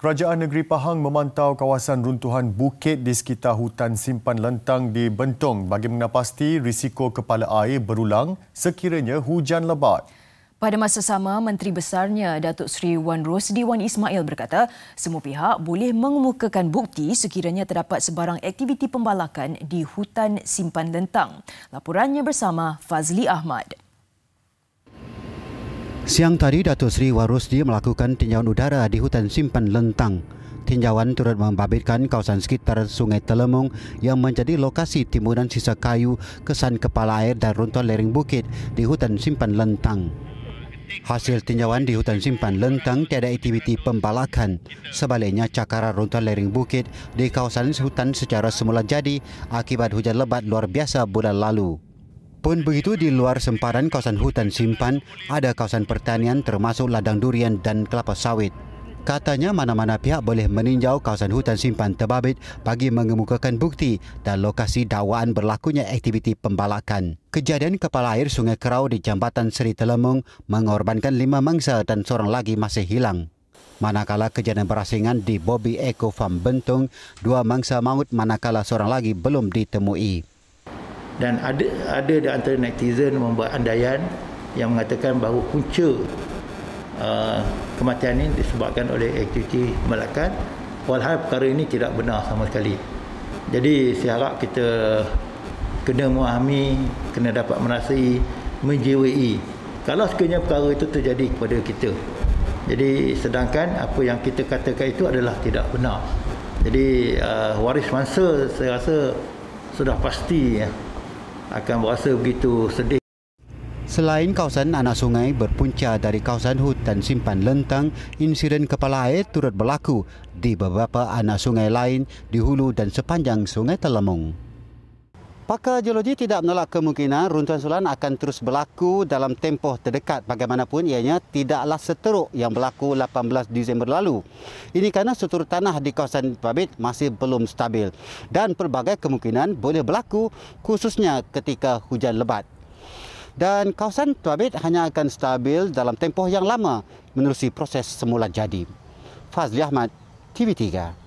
Kerajaan Negeri Pahang memantau kawasan runtuhan bukit di sekitar hutan simpan lentang di Bentong bagi mengenapasti risiko kepala air berulang sekiranya hujan lebat. Pada masa sama, Menteri Besarnya Datuk Seri Wan Rosdi Wan Ismail berkata, semua pihak boleh mengemukakan bukti sekiranya terdapat sebarang aktiviti pembalakan di hutan simpan lentang. Laporannya bersama Fazli Ahmad. Siang tadi, Dato Sri Warusdi melakukan tinjauan udara di hutan simpan Lentang. Tinjauan turut membabitkan kawasan sekitar Sungai Telemung yang menjadi lokasi timbunan sisa kayu, kesan kepala air dan runtuh lereng bukit di hutan simpan Lentang. Hasil tinjauan di hutan simpan Lentang tiada aktiviti pembalakan. Sebaliknya, cakara runtuh lereng bukit di kawasan hutan secara semula jadi akibat hujan lebat luar biasa bulan lalu. Pun begitu di luar sempadan kawasan hutan simpan ada kawasan pertanian termasuk ladang durian dan kelapa sawit. Katanya mana-mana pihak boleh meninjau kawasan hutan simpan terbabit bagi mengemukakan bukti dan lokasi dakwaan berlakunya aktiviti pembalakan. Kejadian kepala air Sungai Kerau di Jambatan Seri Telemung mengorbankan lima mangsa dan seorang lagi masih hilang. Manakala kejadian berasingan di Bobby Eco Farm Bentung, dua mangsa maut manakala seorang lagi belum ditemui dan ada ada di antara netizen membuat andaian yang mengatakan bahawa punca uh, kematian ini disebabkan oleh aktiviti malakan walhal perkara ini tidak benar sama sekali jadi saya harap kita kena memahami kena dapat merasai menjiwai kalau sekiranya perkara itu terjadi kepada kita jadi sedangkan apa yang kita katakan itu adalah tidak benar jadi uh, waris mansa saya rasa sudah pasti ya akan berasa begitu sedih. Selain kawasan anak sungai berpunca dari kawasan hutan simpan lentang, insiden kepala air turut berlaku di beberapa anak sungai lain di hulu dan sepanjang sungai Telemung pakar geologi tidak menolak kemungkinan runtuhan susulan akan terus berlaku dalam tempoh terdekat bagaimanapun ianya tidaklah seteruk yang berlaku 18 Disember lalu. Ini kerana struktur tanah di kawasan Pabit masih belum stabil dan pelbagai kemungkinan boleh berlaku khususnya ketika hujan lebat. Dan kawasan Pabit hanya akan stabil dalam tempoh yang lama menerusi proses semula jadi. Fazli Ahmad, TV3.